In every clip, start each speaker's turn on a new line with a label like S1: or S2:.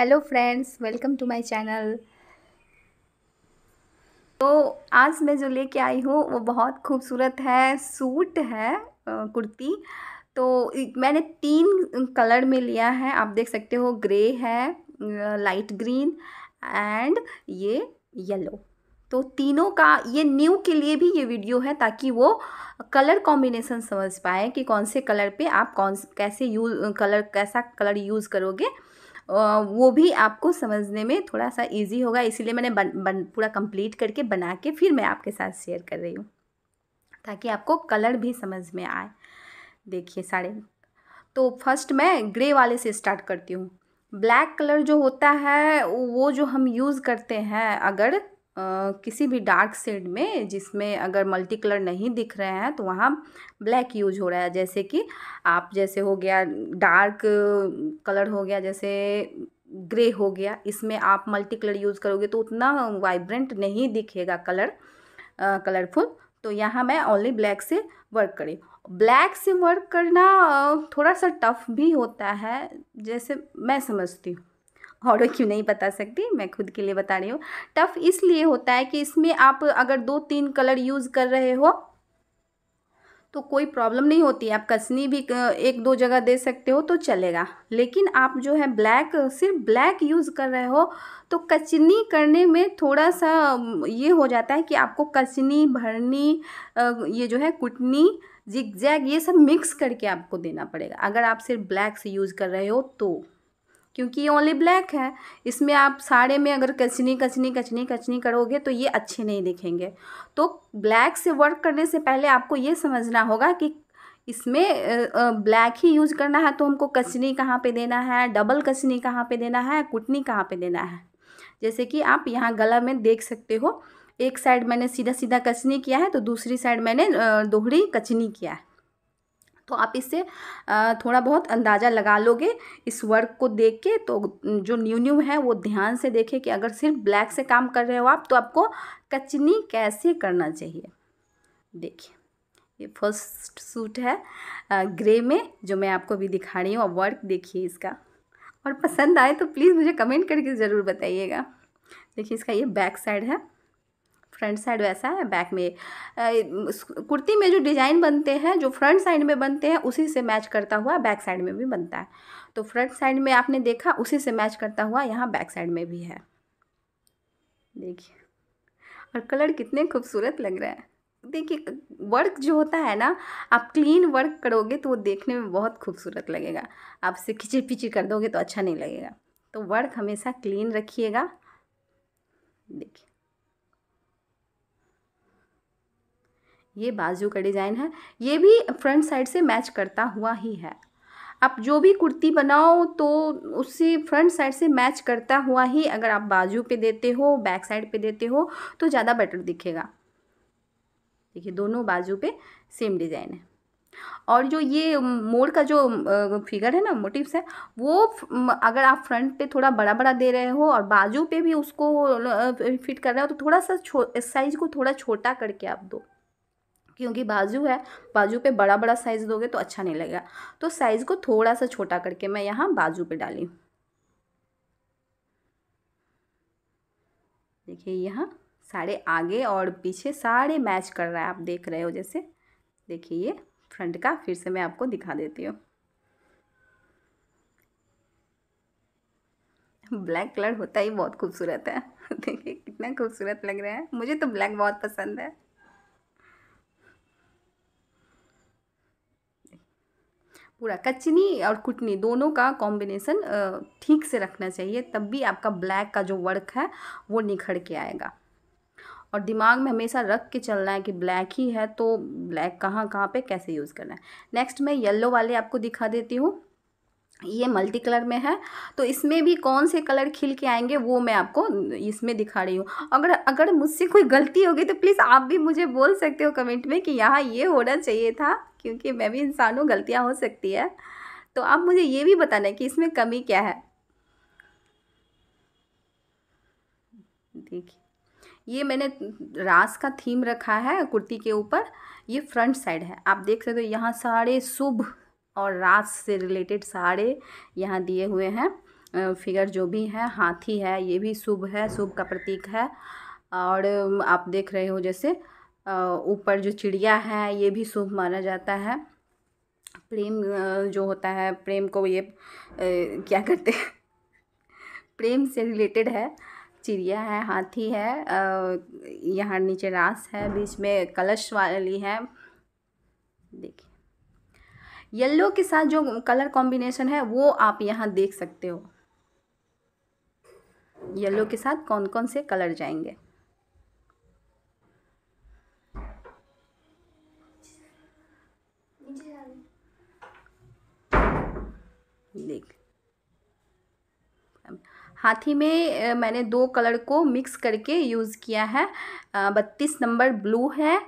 S1: hello friends welcome to my channel तो आज मैं जो लेके आई हूँ वो बहुत खूबसूरत है सूट है कुर्ती तो मैंने तीन कलर में लिया है आप देख सकते हो ग्रे है लाइट ग्रीन एंड ये येलो तो तीनों का ये न्यू के लिए भी ये वीडियो है ताकि वो कलर कॉम्बिनेशन समझ पाए कि कौन से कलर पे आप कौन कैसे यूज कलर कैसा कलर यूज़ करोगे वो भी आपको समझने में थोड़ा सा ईजी होगा इसीलिए मैंने बन, बन पूरा कंप्लीट करके बना के फिर मैं आपके साथ शेयर कर रही हूँ ताकि आपको कलर भी समझ में आए देखिए सारे तो फर्स्ट मैं ग्रे वाले से स्टार्ट करती हूँ ब्लैक कलर जो होता है वो जो हम यूज़ करते हैं अगर किसी भी डार्क शेड में जिसमें अगर मल्टी कलर नहीं दिख रहे हैं तो वहाँ ब्लैक यूज हो रहा है जैसे कि आप जैसे हो गया डार्क कलर हो गया जैसे ग्रे हो गया इसमें आप मल्टी कलर यूज़ करोगे तो उतना वाइब्रेंट नहीं दिखेगा कलर कलरफुल तो यहाँ मैं ओनली ब्लैक से वर्क करी ब्लैक से वर्क करना थोड़ा सा टफ भी होता है जैसे मैं समझती हूँ औरों क्यों नहीं बता सकती मैं खुद के लिए बता रही हूँ टफ़ इसलिए होता है कि इसमें आप अगर दो तीन कलर यूज़ कर रहे हो तो कोई प्रॉब्लम नहीं होती आप कसनी भी एक दो जगह दे सकते हो तो चलेगा लेकिन आप जो है ब्लैक सिर्फ ब्लैक यूज़ कर रहे हो तो कचनी करने में थोड़ा सा ये हो जाता है कि आपको कचनी भरनी ये जो है कुटनी जिग जैग ये सब मिक्स करके आपको देना पड़ेगा अगर आप सिर्फ ब्लैक से यूज़ कर रहे हो तो क्योंकि ये ओनली ब्लैक है इसमें आप साड़े में अगर कचनी कचनी कचनी कचनी करोगे तो ये अच्छे नहीं दिखेंगे तो ब्लैक से वर्क करने से पहले आपको ये समझना होगा कि इसमें ब्लैक ही यूज करना है तो हमको कचनी कहाँ पे देना है डबल कचनी कहाँ पे देना है कुटनी कहाँ पे देना है जैसे कि आप यहाँ गला में देख सकते हो एक साइड मैंने सीधा सीधा कचनी किया है तो दूसरी साइड मैंने दोहरी कचनी किया है तो आप इससे थोड़ा बहुत अंदाज़ा लगा लोगे इस वर्क को देख के तो जो न्यू न्यू है वो ध्यान से देखें कि अगर सिर्फ ब्लैक से काम कर रहे हो आप तो आपको कचनी कैसे करना चाहिए देखिए ये फर्स्ट सूट है ग्रे में जो मैं आपको अभी दिखा रही हूँ और वर्क देखिए इसका और पसंद आए तो प्लीज़ मुझे कमेंट करके ज़रूर बताइएगा देखिए इसका ये बैक साइड है फ्रंट साइड वैसा है बैक में कुर्ती में जो डिज़ाइन बनते हैं जो फ्रंट साइड में बनते हैं उसी से मैच करता हुआ बैक साइड में भी बनता है तो फ्रंट साइड में आपने देखा उसी से मैच करता हुआ यहाँ बैक साइड में भी है देखिए और कलर कितने खूबसूरत लग रहा है देखिए वर्क जो होता है ना आप क्लीन वर्क करोगे तो वो देखने में बहुत खूबसूरत लगेगा आप इसे खिचड़ पिचड़ कर दोगे तो अच्छा नहीं लगेगा तो वर्क हमेशा क्लीन रखिएगा देखिए ये बाजू का डिज़ाइन है ये भी फ्रंट साइड से मैच करता हुआ ही है आप जो भी कुर्ती बनाओ तो उससे फ्रंट साइड से मैच करता हुआ ही अगर आप बाजू पे देते हो बैक साइड पे देते हो तो ज़्यादा बेटर दिखेगा देखिए दोनों बाजू पे सेम डिज़ाइन है और जो ये मोड़ का जो फिगर है ना मोटिव्स है वो अगर आप फ्रंट पे थोड़ा बड़ा बड़ा दे रहे हो और बाजू पे भी उसको फिट कर रहे हो तो थोड़ा सा साइज़ को थोड़ा छोटा करके आप दो क्योंकि बाजू है बाजू पे बड़ा बड़ा साइज़ दोगे तो अच्छा नहीं लगेगा तो साइज़ को थोड़ा सा छोटा करके मैं यहाँ बाजू पे डाली देखिए यहाँ सारे आगे और पीछे सारे मैच कर रहा है आप देख रहे हो जैसे देखिए ये फ्रंट का फिर से मैं आपको दिखा देती हूँ ब्लैक कलर होता ही बहुत खूबसूरत है देखिए कितना खूबसूरत लग रहा है मुझे तो ब्लैक बहुत पसंद है पूरा कचनी और कुटनी दोनों का कॉम्बिनेसन ठीक से रखना चाहिए तब भी आपका ब्लैक का जो वर्क है वो निखर के आएगा और दिमाग में हमेशा रख के चलना है कि ब्लैक ही है तो ब्लैक कहाँ कहाँ पे कैसे यूज़ करना है नेक्स्ट मैं येलो वाले आपको दिखा देती हूँ ये मल्टी कलर में है तो इसमें भी कौन से कलर खिल के आएंगे वो मैं आपको इसमें दिखा रही हूँ अगर अगर मुझसे कोई गलती होगी तो प्लीज़ आप भी मुझे बोल सकते हो कमेंट में कि यहाँ ये होना चाहिए था क्योंकि मैं भी इंसान हूँ गलतियाँ हो सकती है तो आप मुझे ये भी बताना है कि इसमें कमी क्या है देखिए ये मैंने रास का थीम रखा है कुर्ती के ऊपर ये फ्रंट साइड है आप देख सकते हो यहाँ सारे शुभ और रास से रिलेटेड सारे यहाँ दिए हुए हैं फिगर जो भी है हाथी है ये भी शुभ है शुभ का प्रतीक है और आप देख रहे हो जैसे ऊपर जो चिड़िया है ये भी शुभ माना जाता है प्रेम जो होता है प्रेम को ये क्या करते हैं प्रेम से रिलेटेड है चिड़िया है हाथी है यहाँ नीचे रास है बीच में कलश वाली है देखिए येलो के साथ जो कलर कॉम्बिनेशन है वो आप यहाँ देख सकते हो येलो के साथ कौन कौन से कलर जाएंगे देख हाथी में मैंने दो कलर को मिक्स करके यूज़ किया है बत्तीस नंबर ब्लू है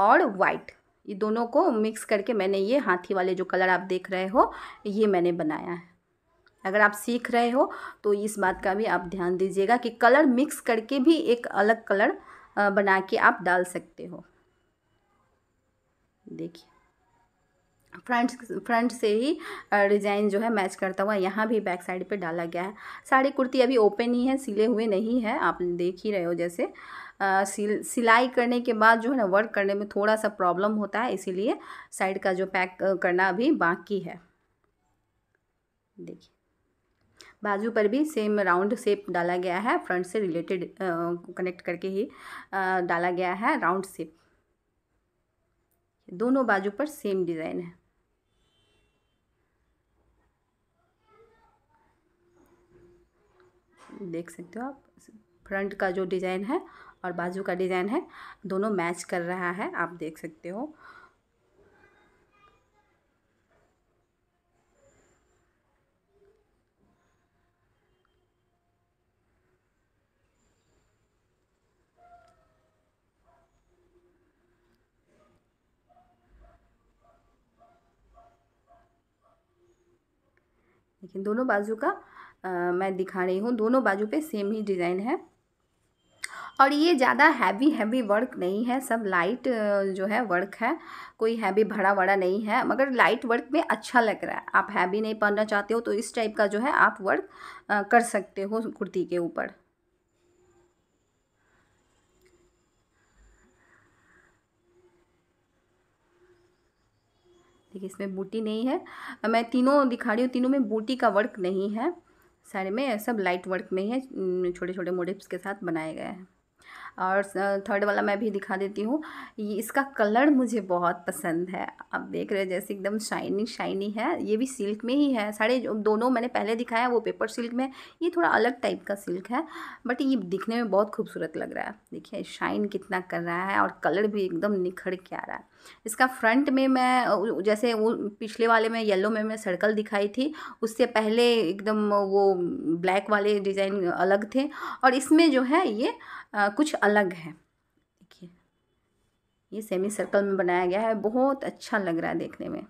S1: और वाइट ये दोनों को मिक्स करके मैंने ये हाथी वाले जो कलर आप देख रहे हो ये मैंने बनाया है अगर आप सीख रहे हो तो इस बात का भी आप ध्यान दीजिएगा कि कलर मिक्स करके भी एक अलग कलर बना के आप डाल सकते हो देखिए फ्रंट फ्रंट से ही डिज़ाइन जो है मैच करता हुआ यहाँ भी बैक साइड पे डाला गया है साड़ी कुर्ती अभी ओपन ही है सिले हुए नहीं है आप देख ही रहे हो जैसे आ, सिल सिलाई करने के बाद जो है ना वर्क करने में थोड़ा सा प्रॉब्लम होता है इसीलिए साइड का जो पैक करना अभी बाकी है देखिए बाजू पर भी सेम राउंड शेप डाला गया है फ्रंट से रिलेटेड कनेक्ट करके ही आ, डाला गया है राउंड शेप दोनों बाजू पर सेम डिज़ाइन है देख सकते हो आप फ्रंट का जो डिज़ाइन है और बाजू का डिज़ाइन है दोनों मैच कर रहा है आप देख सकते हो लेकिन दोनों बाजू का मैं दिखा रही हूँ दोनों बाजू पे सेम ही डिज़ाइन है और ये ज़्यादा हैवी हैवी वर्क नहीं है सब लाइट जो है वर्क है कोई हैवी भरा वड़ा नहीं है मगर लाइट वर्क में अच्छा लग रहा है आप हैवी नहीं पहनना चाहते हो तो इस टाइप का जो है आप वर्क कर सकते हो कुर्ती के ऊपर देखिए इसमें बूटी नहीं है मैं तीनों दिखा रही हूँ तीनों में बूटी का वर्क नहीं है साड़ी में सब लाइट वर्क में ही है छोटे छोटे मोटिप्स के साथ बनाए गए हैं और थर्ड वाला मैं भी दिखा देती हूँ इसका कलर मुझे बहुत पसंद है आप देख रहे हैं जैसे एकदम शाइनी शाइनी है ये भी सिल्क में ही है साड़े दोनों मैंने पहले दिखाया वो पेपर सिल्क में ये थोड़ा अलग टाइप का सिल्क है बट ये दिखने में बहुत खूबसूरत लग रहा है देखिए शाइन कितना कर रहा है और कलर भी एकदम निखर के आ रहा है इसका फ्रंट में मैं जैसे वो पिछले वाले में येलो में मैं सर्कल दिखाई थी उससे पहले एकदम वो ब्लैक वाले डिज़ाइन अलग थे और इसमें जो है ये आ, कुछ अलग है देखिए ये सेमी सर्कल में बनाया गया है बहुत अच्छा लग रहा है देखने में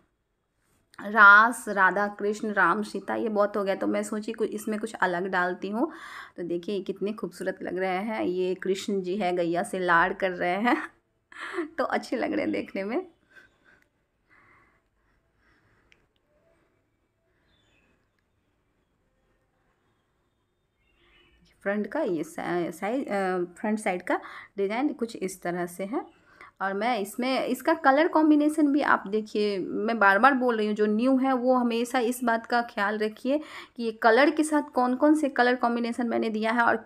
S1: रास राधा कृष्ण राम सीता ये बहुत हो गया तो मैं सोची कुछ इसमें कुछ अलग डालती हूँ तो देखिए कितने खूबसूरत लग रहे हैं ये कृष्ण जी है गैया से लाड़ कर रहे हैं तो अच्छे लग रहे हैं देखने में फ्रंट का ये साइज फ्रंट साइड का डिज़ाइन कुछ इस तरह से है और मैं इसमें इसका कलर कॉम्बिनेशन भी आप देखिए मैं बार बार बोल रही हूँ जो न्यू है वो हमेशा इस बात का ख्याल रखिए कि ये कलर के साथ कौन कौन से कलर कॉम्बिनेशन मैंने दिया है और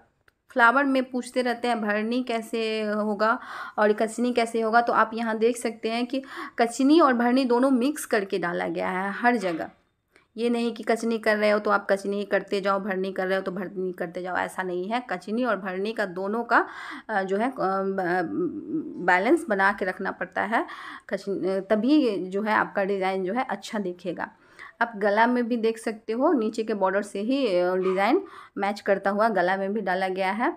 S1: फ्लावर में पूछते रहते हैं भरनी कैसे होगा और कचनी कैसे होगा तो आप यहाँ देख सकते हैं कि कचनी और भरनी दोनों मिक्स करके डाला गया है हर जगह ये नहीं कि कचनी कर रहे हो तो आप कचनी करते जाओ भरनी कर रहे हो तो भरनी करते जाओ ऐसा नहीं है कचनी और भरनी का दोनों का जो है बैलेंस बना के रखना पड़ता है कचनी तभी जो है आपका डिज़ाइन जो है अच्छा दिखेगा आप गला में भी देख सकते हो नीचे के बॉर्डर से ही डिज़ाइन मैच करता हुआ गला में भी डाला गया है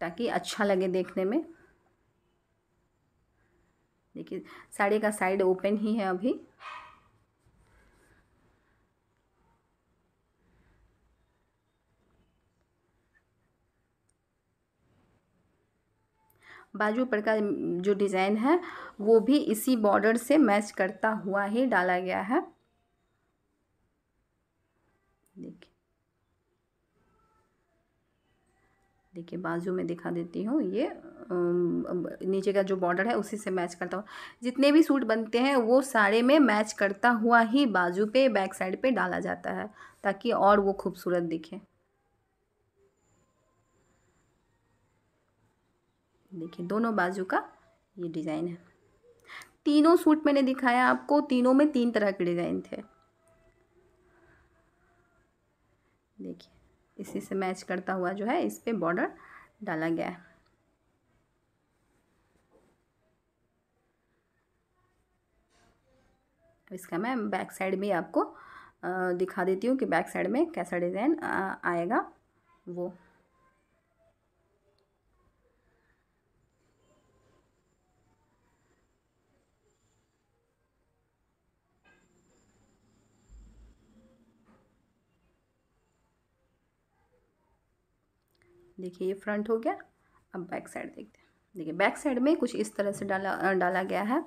S1: ताकि अच्छा लगे देखने में देखिए साड़ी का साइड ओपन ही है अभी बाजू पर का जो डिज़ाइन है वो भी इसी बॉर्डर से मैच करता हुआ ही डाला गया है देखिए देखिए बाजू में दिखा देती हूँ ये नीचे का जो बॉर्डर है उसी से मैच करता हुआ जितने भी सूट बनते हैं वो सारे में मैच करता हुआ ही बाजू पे बैक साइड पे डाला जाता है ताकि और वो खूबसूरत दिखे देखिए दोनों बाजू का ये डिज़ाइन है तीनों सूट मैंने दिखाया आपको तीनों में तीन तरह के डिज़ाइन थे देखिए इसी से मैच करता हुआ जो है इस पर बॉर्डर डाला गया है इसका मैं बैक साइड भी आपको दिखा देती हूँ कि बैक साइड में कैसा डिज़ाइन आएगा वो देखिए ये फ्रंट हो गया अब बैक साइड देखते हैं देखिए बैक साइड में कुछ इस तरह से डाला डाला गया है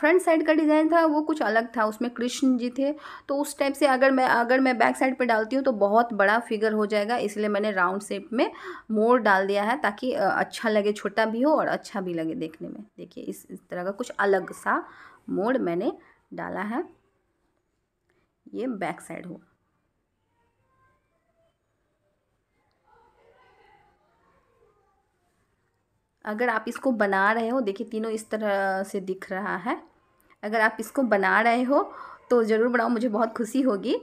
S1: फ्रंट साइड का डिज़ाइन था वो कुछ अलग था उसमें कृष्ण जी थे तो उस टाइप से अगर मैं अगर मैं बैक साइड पे डालती हूँ तो बहुत बड़ा फिगर हो जाएगा इसलिए मैंने राउंड शेप में मोर डाल दिया है ताकि अच्छा लगे छोटा भी हो और अच्छा भी लगे देखने में देखिए इस इस तरह का कुछ अलग सा मोड़ मैंने डाला है ये बैक साइड हुआ अगर आप इसको बना रहे हो देखिए तीनों इस तरह से दिख रहा है अगर आप इसको बना रहे हो तो ज़रूर बनाओ मुझे बहुत खुशी होगी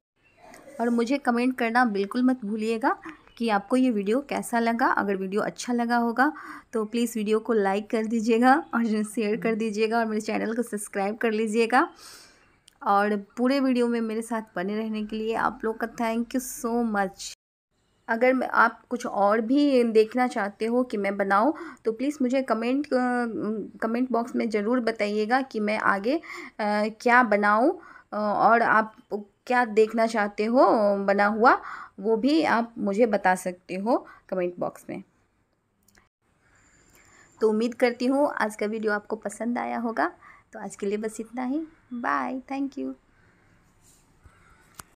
S1: और मुझे कमेंट करना बिल्कुल मत भूलिएगा कि आपको ये वीडियो कैसा लगा अगर वीडियो अच्छा लगा होगा तो प्लीज़ वीडियो को लाइक कर दीजिएगा और शेयर कर दीजिएगा और मेरे चैनल को सब्सक्राइब कर लीजिएगा और पूरे वीडियो में मेरे साथ बने रहने के लिए आप लोग का थैंक यू सो मच अगर आप कुछ और भी देखना चाहते हो कि मैं बनाऊँ तो प्लीज़ मुझे कमेंट कमेंट बॉक्स में ज़रूर बताइएगा कि मैं आगे आ, क्या बनाऊँ और आप क्या देखना चाहते हो बना हुआ वो भी आप मुझे बता सकते हो कमेंट बॉक्स में तो उम्मीद करती हूँ आज का वीडियो आपको पसंद आया होगा तो आज के लिए बस इतना ही बाय थैंक यू